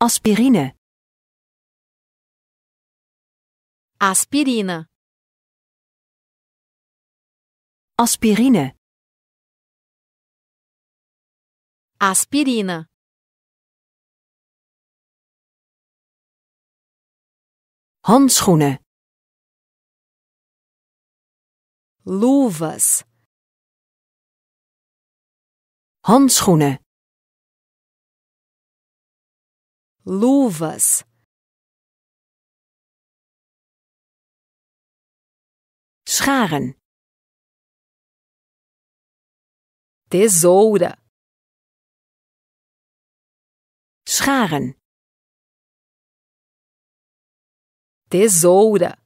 Aspirine. Aspirina. Aspirine. Aspirina. Handschoenen. Luvas. Handschoenen. luvas. Scharen. Tesoura. Scharen. Tesoura.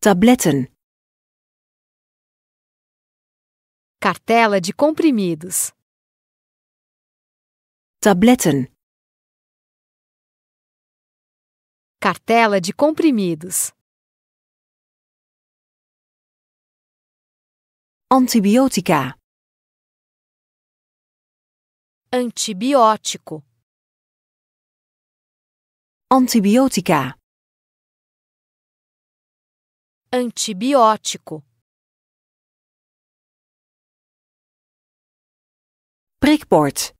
Tabletten. Cartela de comprimidos. Tabletten. Cartela de comprimidos. antibiótica, Antibiótico. antibiótica, Antibiótico. Prikbord.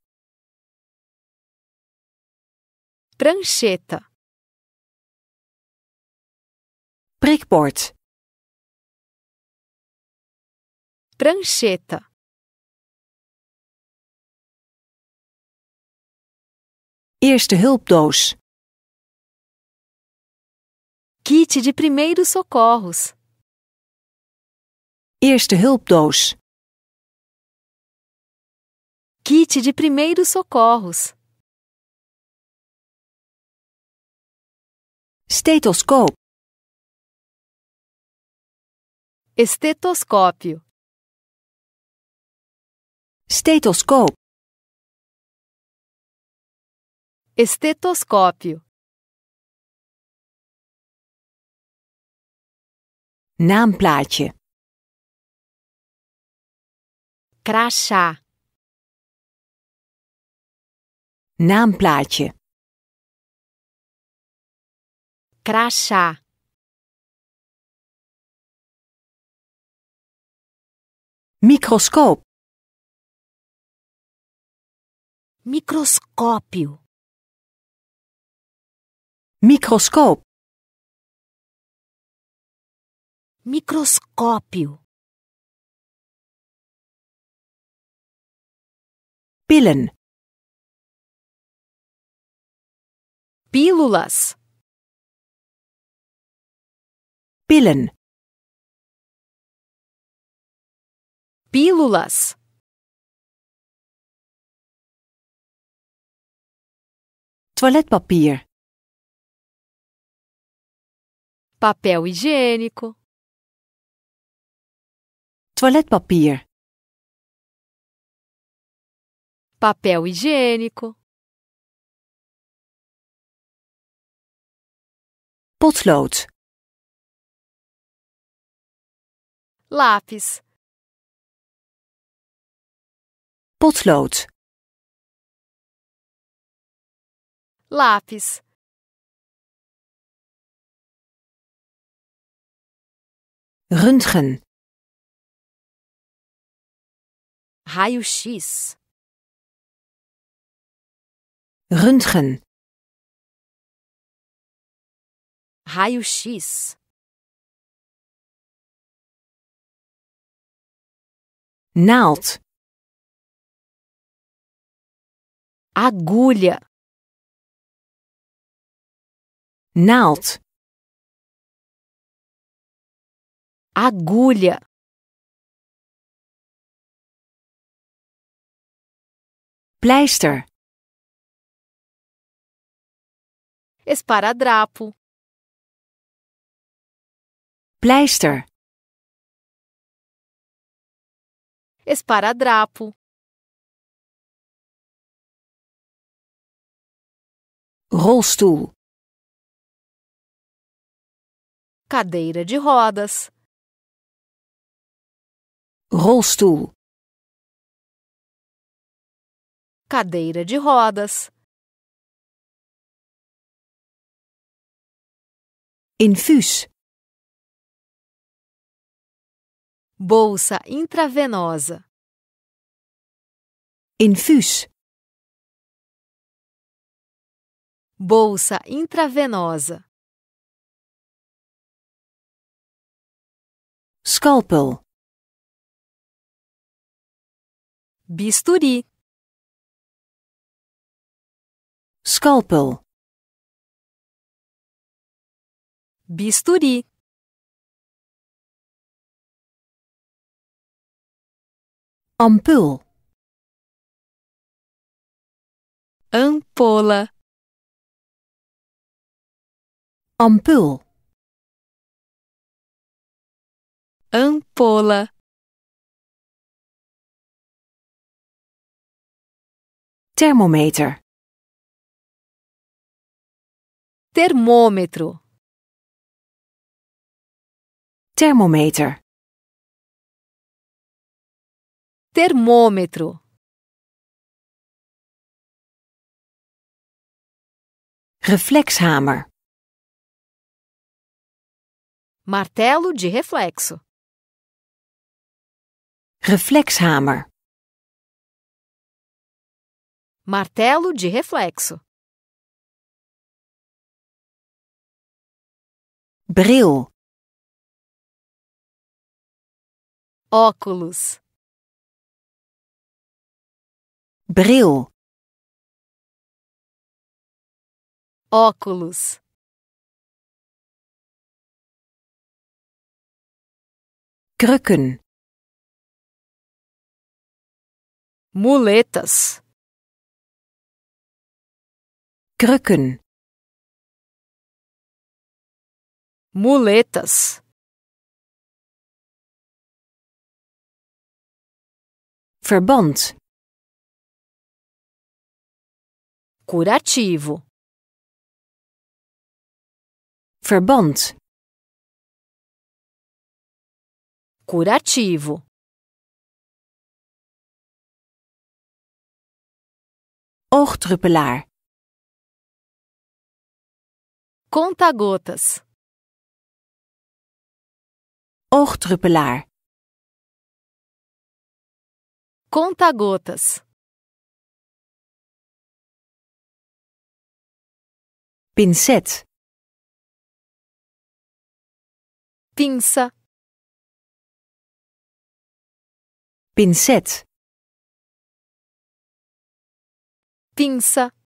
Prancheta. Prikbord. Prancheta. Eerste hulpdoos. Kit de primeiros socorros. Eerste hulpdoos. Kit de primeiros socorros. Stethoscoop. Estetoscópio. Stethoscoop. Estetoscópio. Naamplaatje. Crachá. Naamplaatje. crachá microscópio microscópio microscópio microscópio pillen pílulas pillen. pilulas, Toiletpapier. Papel higiênico. Toiletpapier. Papel higiênico. Potlood. lápis. Potlood. Lápis. Röntgen. Raio-X. Röntgen. Raio-X. naald, agulha, naald, agulha. Pleister. Esparadrapo. Pleister. esparadrapo. Rolstoel. Cadeira de rodas. Rolstoel. Cadeira de rodas. Infuus. Bolsa intravenosa. infus, Bolsa intravenosa. Scalpel. Bisturi. Scalpel. Bisturi. ampul ampola ampul ampola thermometer Thermometer. thermometer. termômetro, reflexhamer, martelo de reflexo, reflexhamer, martelo de reflexo, bril, óculos. bril, óculos, krukken, muletas, krukken, muletas. verband curativo. Verband. Curativo. Oogdruppelaar. Conta-gotas. Oogdruppelaar. Conta-gotas. pincet, Pinza. pincet, Pinza.